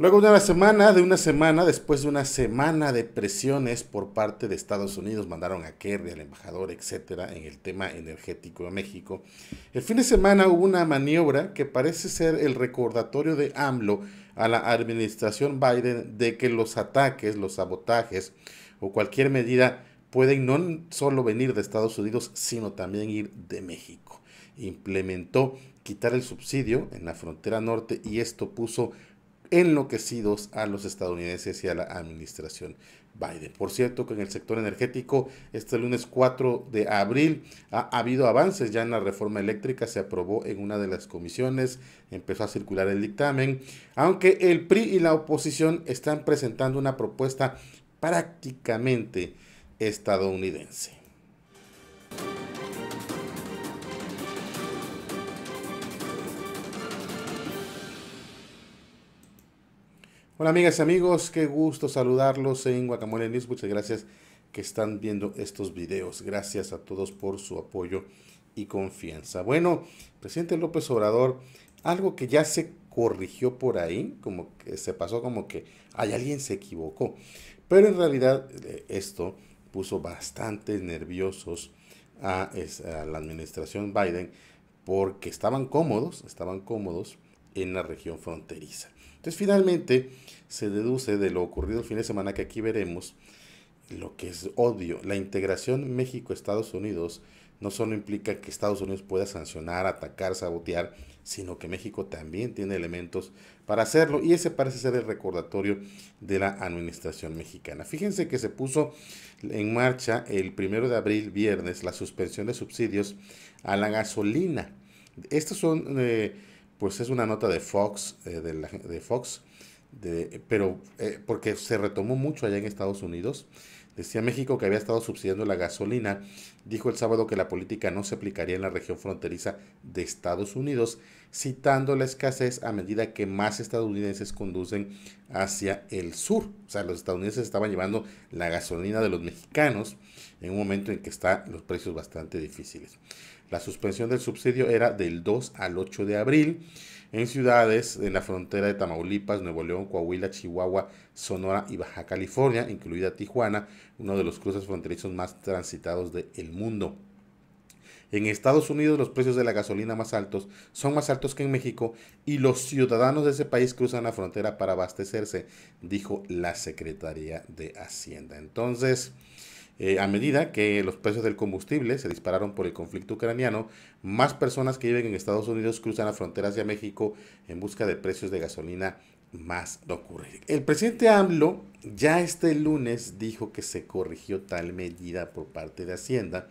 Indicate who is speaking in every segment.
Speaker 1: Luego de una semana, de una semana, después de una semana de presiones por parte de Estados Unidos, mandaron a Kerry, al embajador, etcétera, en el tema energético de México. El fin de semana hubo una maniobra que parece ser el recordatorio de AMLO a la administración Biden de que los ataques, los sabotajes o cualquier medida pueden no solo venir de Estados Unidos, sino también ir de México. Implementó quitar el subsidio en la frontera norte y esto puso enloquecidos a los estadounidenses y a la administración Biden. Por cierto, que en el sector energético, este lunes 4 de abril ha, habido avances ya en la reforma eléctrica, se aprobó en una de las comisiones, empezó a circular el dictamen, aunque el PRI y la oposición están presentando una propuesta prácticamente estadounidense. Hola amigas y amigos, qué gusto saludarlos en Guacamole News. Muchas gracias que están viendo estos videos. Gracias a todos por su apoyo y confianza. Bueno, presidente López Obrador, algo que ya se corrigió por ahí, como que se pasó como que hay alguien se equivocó. Pero en realidad eh, esto puso bastante nerviosos a la administración Biden porque estaban cómodos, estaban cómodos en la región fronteriza. Entonces finalmente se deduce de lo ocurrido el fin de semana que aquí veremos lo que es odio. La integración México-Estados Unidos no solo implica que Estados Unidos pueda sancionar, atacar, sabotear, sino que México también tiene elementos para hacerlo. Y ese parece ser el recordatorio de la administración mexicana. Fíjense que se puso en marcha el primero de abril, viernes, la suspensión de subsidios a la gasolina. Estos son... Eh, pues es una nota de Fox, eh, de, Fox, de, pero eh, porque se retomó mucho allá en Estados Unidos. Decía México que había estado subsidiando la gasolina. Dijo el sábado que la política no se aplicaría en la región fronteriza de Estados Unidos, citando la escasez a medida que más estadounidenses conducen hacia el sur. O sea, los estadounidenses estaban llevando la gasolina de los mexicanos en un momento en que están los precios bastante difíciles. La suspensión del subsidio era del 2 al 8 de abril en ciudades en la frontera de Tamaulipas, Nuevo León, Coahuila, Chihuahua, Sonora y Baja California, incluida Tijuana, uno de los cruces fronterizos más transitados del mundo. En Estados Unidos los precios de la gasolina más altos son más altos que en México y los ciudadanos de ese país cruzan la frontera para abastecerse, dijo la Secretaría de Hacienda. Entonces, eh, a medida que los precios del combustible se dispararon por el conflicto ucraniano, más personas que viven en Estados Unidos cruzan la frontera hacia México en busca de precios de gasolina más ocurrir. El presidente AMLO ya este lunes dijo que se corrigió tal medida por parte de Hacienda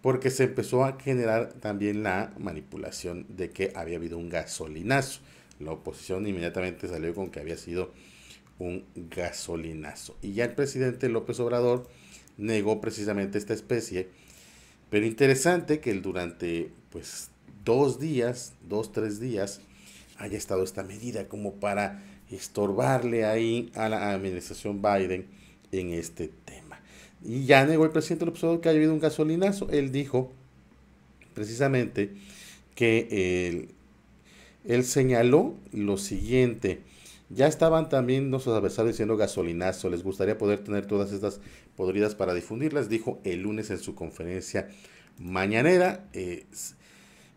Speaker 1: porque se empezó a generar también la manipulación de que había habido un gasolinazo. La oposición inmediatamente salió con que había sido un gasolinazo. Y ya el presidente López Obrador negó precisamente esta especie. Pero interesante que durante pues dos días, dos, tres días, haya estado esta medida como para estorbarle ahí a la administración Biden en este tema. Y ya negó el presidente López Obrador que haya habido un gasolinazo. Él dijo precisamente que él señaló lo siguiente. Ya estaban también nuestros adversarios diciendo gasolinazo, les gustaría poder tener todas estas podridas para difundirlas, dijo el lunes en su conferencia mañanera. Eh,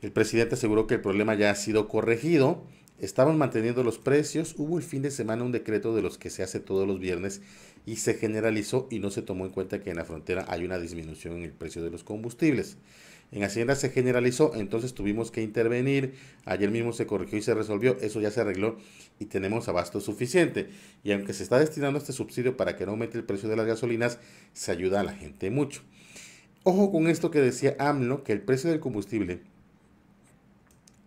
Speaker 1: el presidente aseguró que el problema ya ha sido corregido, estaban manteniendo los precios, hubo el fin de semana un decreto de los que se hace todos los viernes y se generalizó y no se tomó en cuenta que en la frontera hay una disminución en el precio de los combustibles. En Hacienda se generalizó, entonces tuvimos que intervenir. Ayer mismo se corrigió y se resolvió. Eso ya se arregló y tenemos abasto suficiente. Y aunque se está destinando este subsidio para que no aumente el precio de las gasolinas, se ayuda a la gente mucho. Ojo con esto que decía AMLO, que el precio del combustible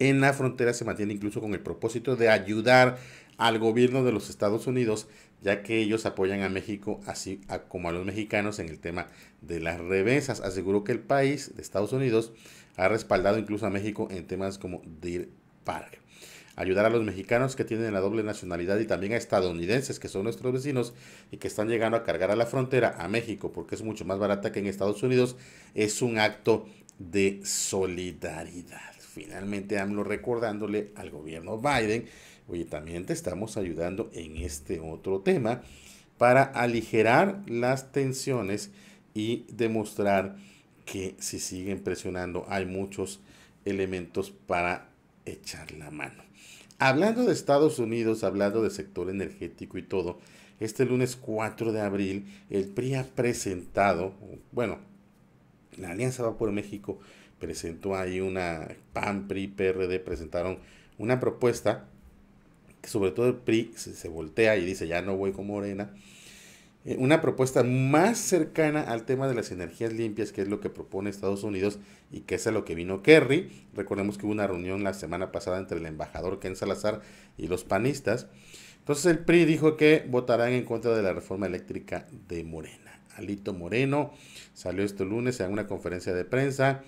Speaker 1: en la frontera se mantiene incluso con el propósito de ayudar al gobierno de los Estados Unidos ya que ellos apoyan a México así a, como a los mexicanos en el tema de las revesas. Aseguró que el país de Estados Unidos ha respaldado incluso a México en temas como DIRPAR. parque Ayudar a los mexicanos que tienen la doble nacionalidad y también a estadounidenses que son nuestros vecinos y que están llegando a cargar a la frontera a México porque es mucho más barata que en Estados Unidos es un acto de solidaridad finalmente AMLO recordándole al gobierno Biden, oye, también te estamos ayudando en este otro tema para aligerar las tensiones y demostrar que si siguen presionando hay muchos elementos para echar la mano. Hablando de Estados Unidos, hablando de sector energético y todo, este lunes 4 de abril el PRI ha presentado, bueno, la Alianza va por México presentó ahí una, PAN, PRI, PRD presentaron una propuesta, que sobre todo el PRI se, voltea y dice, ya no voy con Morena, eh, una propuesta más cercana al tema de las energías limpias, que es lo que propone Estados Unidos y que es a lo que vino Kerry. Recordemos que hubo una reunión la semana pasada entre el embajador Ken Salazar y los panistas. Entonces el PRI dijo que votarán en contra de la reforma eléctrica de Morena. Alito Moreno salió este lunes en una conferencia de prensa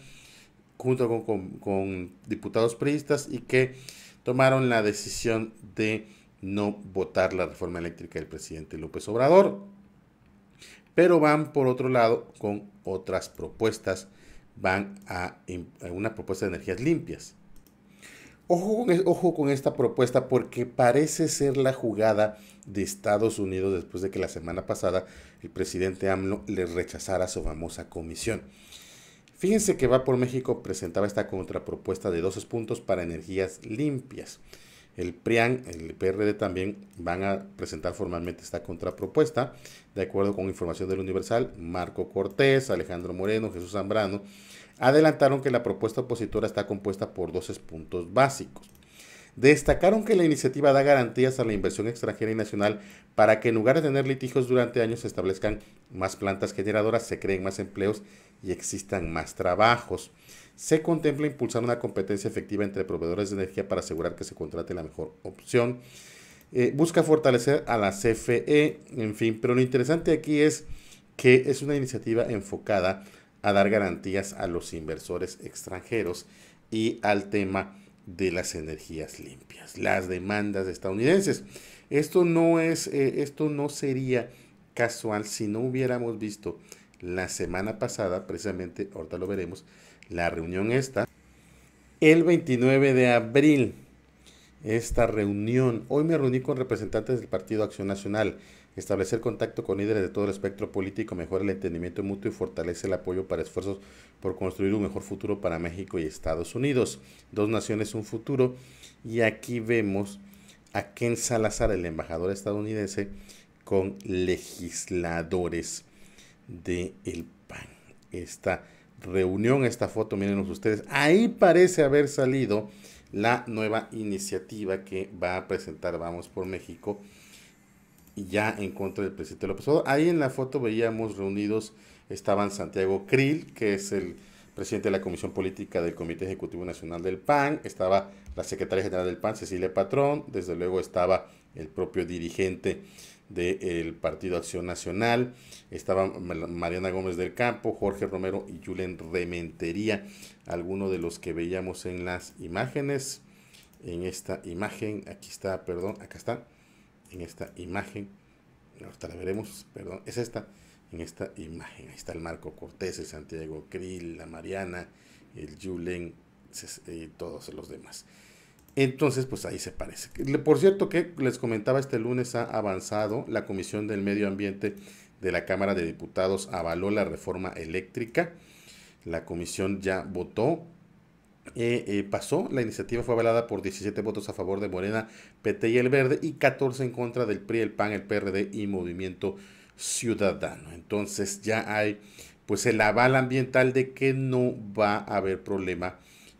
Speaker 1: junto con, diputados priistas y que tomaron la decisión de no votar la reforma eléctrica del presidente López Obrador. Pero van por otro lado con otras propuestas, van a, em, una propuesta de energías limpias. Ojo ojo con, esta propuesta porque parece ser la jugada de Estados Unidos después de que la semana pasada el presidente AMLO le rechazara su famosa comisión. Fíjense que va por México presentaba esta contrapropuesta de 12 puntos para energías limpias. El PRIAN, el PRD también van a presentar formalmente esta contrapropuesta, de acuerdo con información del Universal, Marco Cortés, Alejandro Moreno, Jesús Zambrano, adelantaron que la propuesta opositora está compuesta por 12 puntos básicos. Destacaron que la iniciativa da garantías a la inversión extranjera y nacional para que en lugar de tener litigios durante años se establezcan más plantas generadoras, se creen más empleos y existan más trabajos. Se contempla impulsar una competencia efectiva entre proveedores de energía para asegurar que se contrate la mejor opción. Eh, busca fortalecer a la CFE, en fin, pero lo interesante aquí es que es una iniciativa enfocada a dar garantías a los inversores extranjeros y al tema de las energías limpias, las demandas estadounidenses. Esto no es, eh, esto no sería casual si no hubiéramos visto la semana pasada, precisamente, ahorita lo veremos, la reunión está el 29 de abril, esta reunión, hoy me reuní con representantes del Partido Acción Nacional, establecer contacto con líderes de todo el espectro político mejora el entendimiento mutuo y fortalece el apoyo para esfuerzos por construir un mejor futuro para México y Estados Unidos, dos naciones, un futuro, y aquí vemos a Ken Salazar, el embajador estadounidense, con legisladores de el PAN. Esta reunión, esta foto, mírenos ustedes. Ahí parece haber salido la nueva iniciativa que va a presentar Vamos por México ya en contra del presidente López Obrador. Ahí en la foto veíamos reunidos estaban Santiago Krill, que es el presidente de la Comisión Política del Comité Ejecutivo Nacional del PAN, estaba la secretaria general del PAN, Cecilia Patrón, desde luego estaba el propio dirigente del Partido Acción Nacional. estaba Mariana Gómez del Campo, Jorge Romero y Julen Rementería, algunos de los que veíamos en las imágenes. En esta imagen, aquí está, perdón, acá está. En esta imagen, ahorita la veremos, perdón, es esta. En esta imagen, ahí está el Marco Cortés, el Santiago Krill, la Mariana, el Julen y eh, todos los demás. Entonces, pues ahí se parece. Por cierto que les comentaba, este lunes ha avanzado la Comisión del Medio Ambiente de la Cámara de Diputados avaló la reforma eléctrica. La comisión ya votó. Eh, eh, pasó, la iniciativa fue avalada por 17 votos a favor de Morena, PT y el Verde y 14 en contra del PRI, el PAN, el PRD y Movimiento Ciudadano. Entonces ya hay pues el aval ambiental de que no va a haber problema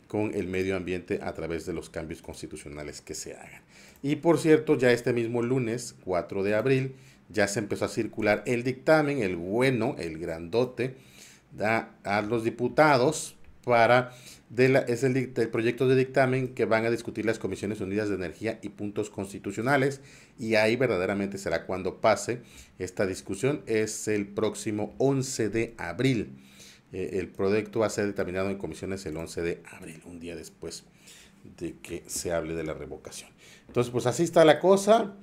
Speaker 1: con el medio ambiente a través de los cambios constitucionales que se hagan. Y por cierto, ya este mismo lunes, 4 de abril, ya se empezó a circular el dictamen, el bueno, el grandote, da a los diputados para es el, proyecto de dictamen que van a discutir las comisiones unidas de energía y puntos constitucionales y ahí verdaderamente será cuando pase esta discusión es el próximo 11 de abril eh, el proyecto va a ser determinado en comisiones el 11 de abril, un día después de que se hable de la revocación. Entonces, pues así está la cosa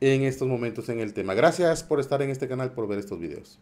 Speaker 1: en estos momentos en el tema. Gracias por estar en este canal, por ver estos videos.